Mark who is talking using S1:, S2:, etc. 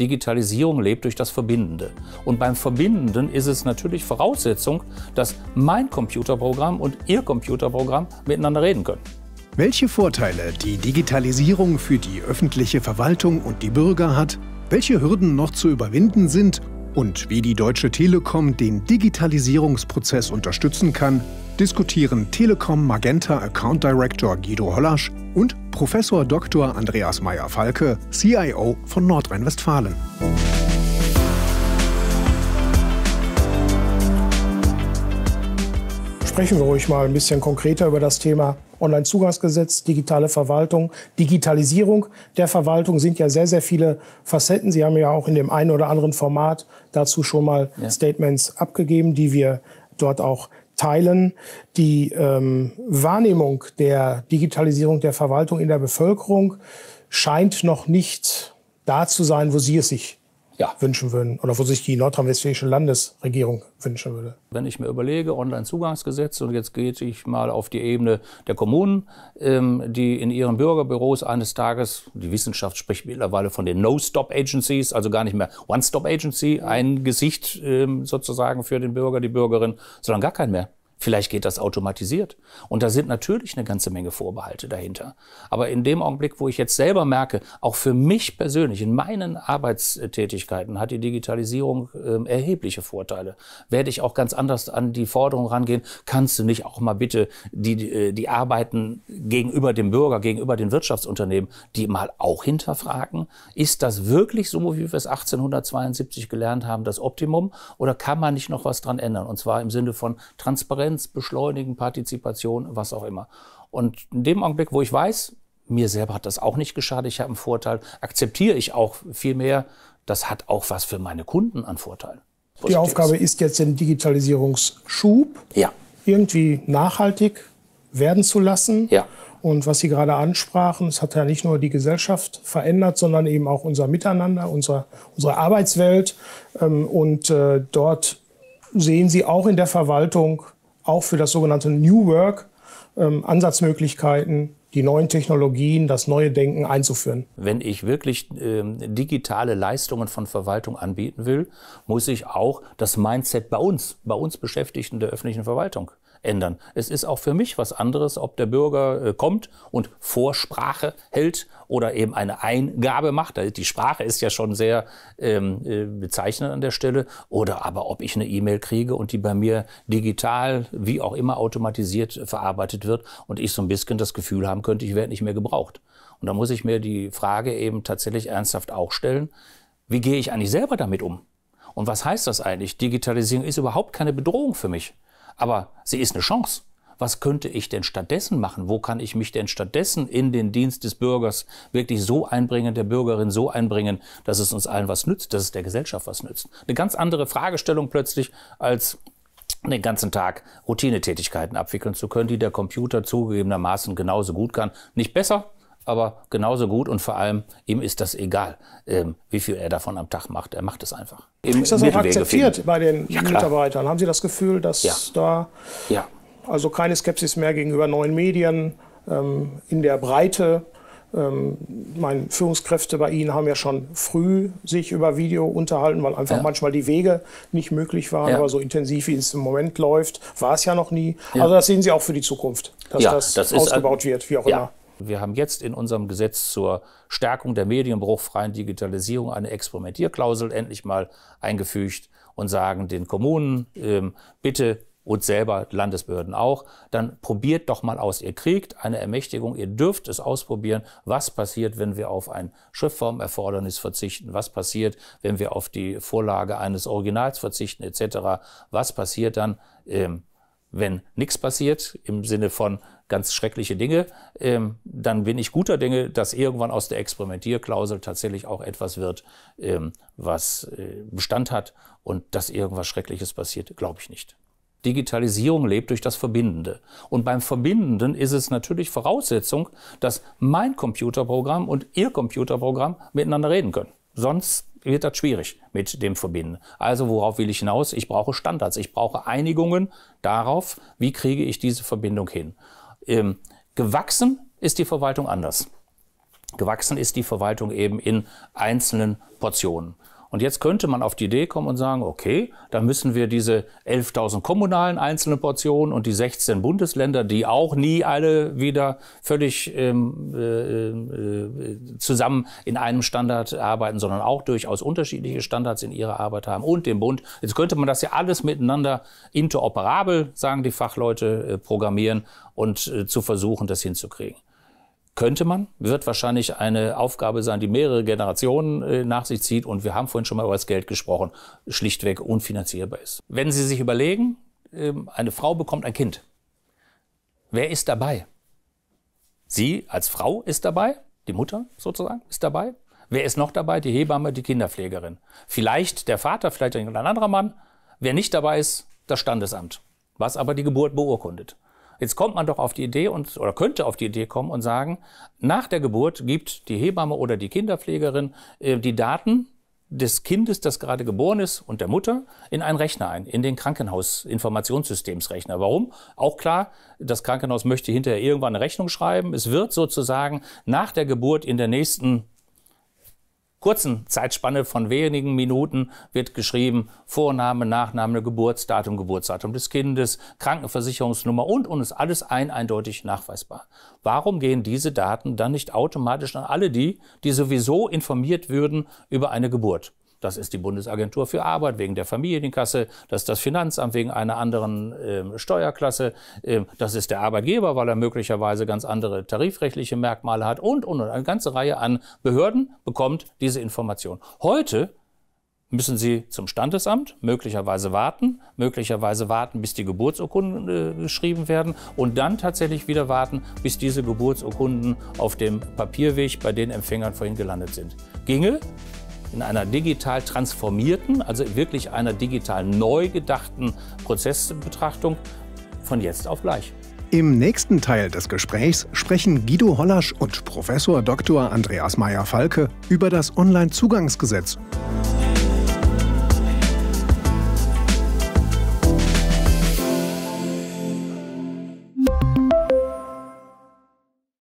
S1: Digitalisierung lebt durch das Verbindende. Und beim Verbindenden ist es natürlich Voraussetzung, dass mein Computerprogramm und Ihr Computerprogramm miteinander reden können.
S2: Welche Vorteile die Digitalisierung für die öffentliche Verwaltung und die Bürger hat, welche Hürden noch zu überwinden sind und wie die Deutsche Telekom den Digitalisierungsprozess unterstützen kann, diskutieren Telekom Magenta Account Director Guido Hollasch und Professor Dr. Andreas Meyer-Falke, CIO von Nordrhein-Westfalen. sprechen wir ruhig mal ein bisschen konkreter über das Thema Onlinezugangsgesetz, digitale Verwaltung, Digitalisierung der Verwaltung sind ja sehr, sehr viele Facetten. Sie haben ja auch in dem einen oder anderen Format dazu schon mal ja. Statements abgegeben, die wir dort auch teilen. Die ähm, Wahrnehmung der Digitalisierung der Verwaltung in der Bevölkerung scheint noch nicht da zu sein, wo Sie es sich ja, wünschen würden oder wo sich die nordrhein-westfälische Landesregierung wünschen würde.
S1: Wenn ich mir überlege, Online-Zugangsgesetz, und jetzt gehe ich mal auf die Ebene der Kommunen, ähm, die in ihren Bürgerbüros eines Tages, die Wissenschaft spricht mittlerweile von den No-Stop-Agencies, also gar nicht mehr One-Stop-Agency, ein Gesicht ähm, sozusagen für den Bürger, die Bürgerin, sondern gar kein mehr. Vielleicht geht das automatisiert. Und da sind natürlich eine ganze Menge Vorbehalte dahinter. Aber in dem Augenblick, wo ich jetzt selber merke, auch für mich persönlich, in meinen Arbeitstätigkeiten hat die Digitalisierung äh, erhebliche Vorteile, werde ich auch ganz anders an die Forderung rangehen, kannst du nicht auch mal bitte die, äh, die Arbeiten gegenüber dem Bürger, gegenüber den Wirtschaftsunternehmen, die mal auch hinterfragen? Ist das wirklich so, wie wir es 1872 gelernt haben, das Optimum? Oder kann man nicht noch was dran ändern? Und zwar im Sinne von Transparenz Effizienz, Beschleunigen, Partizipation, was auch immer. Und in dem Augenblick, wo ich weiß, mir selber hat das auch nicht geschadet, ich habe einen Vorteil, akzeptiere ich auch viel mehr, das hat auch was für meine Kunden an Vorteilen. Die
S2: Aufgabe ist jetzt den Digitalisierungsschub ja. irgendwie nachhaltig werden zu lassen. Ja. Und was Sie gerade ansprachen, es hat ja nicht nur die Gesellschaft verändert, sondern eben auch unser Miteinander, unsere, unsere Arbeitswelt. Ähm, und äh, dort sehen Sie auch in der Verwaltung auch für das sogenannte New Work ähm, Ansatzmöglichkeiten, die neuen Technologien, das neue Denken einzuführen.
S1: Wenn ich wirklich ähm, digitale Leistungen von Verwaltung anbieten will, muss ich auch das Mindset bei uns, bei uns Beschäftigten der öffentlichen Verwaltung ändern. Es ist auch für mich was anderes, ob der Bürger äh, kommt und Vorsprache hält oder eben eine Eingabe macht. Also die Sprache ist ja schon sehr ähm, äh, bezeichnend an der Stelle. Oder aber ob ich eine E-Mail kriege und die bei mir digital, wie auch immer, automatisiert verarbeitet wird und ich so ein bisschen das Gefühl haben könnte, ich werde nicht mehr gebraucht. Und da muss ich mir die Frage eben tatsächlich ernsthaft auch stellen, wie gehe ich eigentlich selber damit um? Und was heißt das eigentlich? Digitalisierung ist überhaupt keine Bedrohung für mich. Aber sie ist eine Chance. Was könnte ich denn stattdessen machen? Wo kann ich mich denn stattdessen in den Dienst des Bürgers wirklich so einbringen, der Bürgerin so einbringen, dass es uns allen was nützt, dass es der Gesellschaft was nützt? Eine ganz andere Fragestellung plötzlich als den ganzen Tag Routinetätigkeiten abwickeln zu können, die der Computer zugegebenermaßen genauso gut kann. Nicht besser, aber genauso gut und vor allem ihm ist das egal, ähm, wie viel er davon am Tag macht. Er macht es einfach. Im ist das auch akzeptiert bei den ja, Mitarbeitern?
S2: Haben Sie das Gefühl, dass ja. da ja. also keine Skepsis mehr gegenüber neuen Medien ähm, in der Breite? Ähm, meine Führungskräfte bei Ihnen haben ja schon früh sich über Video unterhalten, weil einfach ja. manchmal die Wege nicht möglich waren. Ja. Aber so intensiv, wie es im Moment läuft, war es ja noch nie. Ja. Also das sehen Sie auch für die Zukunft, dass das, das also ausgebaut wird, wie auch immer.
S1: Wir haben jetzt in unserem Gesetz zur Stärkung der medienbruchfreien Digitalisierung eine Experimentierklausel endlich mal eingefügt und sagen den Kommunen, ähm, bitte und selber Landesbehörden auch, dann probiert doch mal aus. Ihr kriegt eine Ermächtigung, ihr dürft es ausprobieren, was passiert, wenn wir auf ein Schriftformerfordernis verzichten, was passiert, wenn wir auf die Vorlage eines Originals verzichten etc., was passiert dann. Ähm, wenn nichts passiert, im Sinne von ganz schreckliche Dinge, ähm, dann bin ich guter Dinge, dass irgendwann aus der Experimentierklausel tatsächlich auch etwas wird, ähm, was äh, Bestand hat und dass irgendwas Schreckliches passiert, glaube ich nicht. Digitalisierung lebt durch das Verbindende. Und beim Verbindenden ist es natürlich Voraussetzung, dass mein Computerprogramm und Ihr Computerprogramm miteinander reden können. Sonst wird das schwierig mit dem Verbinden. Also worauf will ich hinaus? Ich brauche Standards, ich brauche Einigungen darauf, wie kriege ich diese Verbindung hin. Ähm, gewachsen ist die Verwaltung anders. Gewachsen ist die Verwaltung eben in einzelnen Portionen. Und jetzt könnte man auf die Idee kommen und sagen, okay, da müssen wir diese 11.000 kommunalen einzelnen Portionen und die 16 Bundesländer, die auch nie alle wieder völlig ähm, äh, äh, äh, zusammen in einem Standard arbeiten, sondern auch durchaus unterschiedliche Standards in ihrer Arbeit haben und den Bund. Jetzt könnte man das ja alles miteinander interoperabel, sagen die Fachleute, äh, programmieren und äh, zu versuchen, das hinzukriegen. Könnte man, wird wahrscheinlich eine Aufgabe sein, die mehrere Generationen äh, nach sich zieht. Und wir haben vorhin schon mal über das Geld gesprochen, schlichtweg unfinanzierbar ist. Wenn Sie sich überlegen, ähm, eine Frau bekommt ein Kind. Wer ist dabei? Sie als Frau ist dabei, die Mutter sozusagen ist dabei. Wer ist noch dabei? Die Hebamme, die Kinderpflegerin. Vielleicht der Vater, vielleicht ein anderer Mann. Wer nicht dabei ist, das Standesamt, was aber die Geburt beurkundet. Jetzt kommt man doch auf die Idee und, oder könnte auf die Idee kommen und sagen, nach der Geburt gibt die Hebamme oder die Kinderpflegerin äh, die Daten des Kindes, das gerade geboren ist, und der Mutter in einen Rechner ein, in den Krankenhausinformationssystemsrechner. Warum? Auch klar, das Krankenhaus möchte hinterher irgendwann eine Rechnung schreiben. Es wird sozusagen nach der Geburt in der nächsten kurzen Zeitspanne von wenigen Minuten wird geschrieben Vorname, Nachname, Geburtsdatum, Geburtsdatum des Kindes, Krankenversicherungsnummer und und ist alles ein eindeutig nachweisbar. Warum gehen diese Daten dann nicht automatisch an alle die, die sowieso informiert würden über eine Geburt? Das ist die Bundesagentur für Arbeit wegen der Familienkasse, das ist das Finanzamt wegen einer anderen äh, Steuerklasse, äh, das ist der Arbeitgeber, weil er möglicherweise ganz andere tarifrechtliche Merkmale hat und, und, und. Eine ganze Reihe an Behörden bekommt diese Information. Heute müssen Sie zum Standesamt, möglicherweise warten, möglicherweise warten, bis die Geburtsurkunden äh, geschrieben werden und dann tatsächlich wieder warten, bis diese Geburtsurkunden auf dem Papierweg bei den Empfängern vorhin gelandet sind. Ginge, in einer digital transformierten, also wirklich einer digital neu gedachten Prozessbetrachtung von jetzt auf gleich.
S2: Im nächsten Teil des Gesprächs sprechen Guido Hollasch und Professor Dr. Andreas Meyer-Falke über das Onlinezugangsgesetz.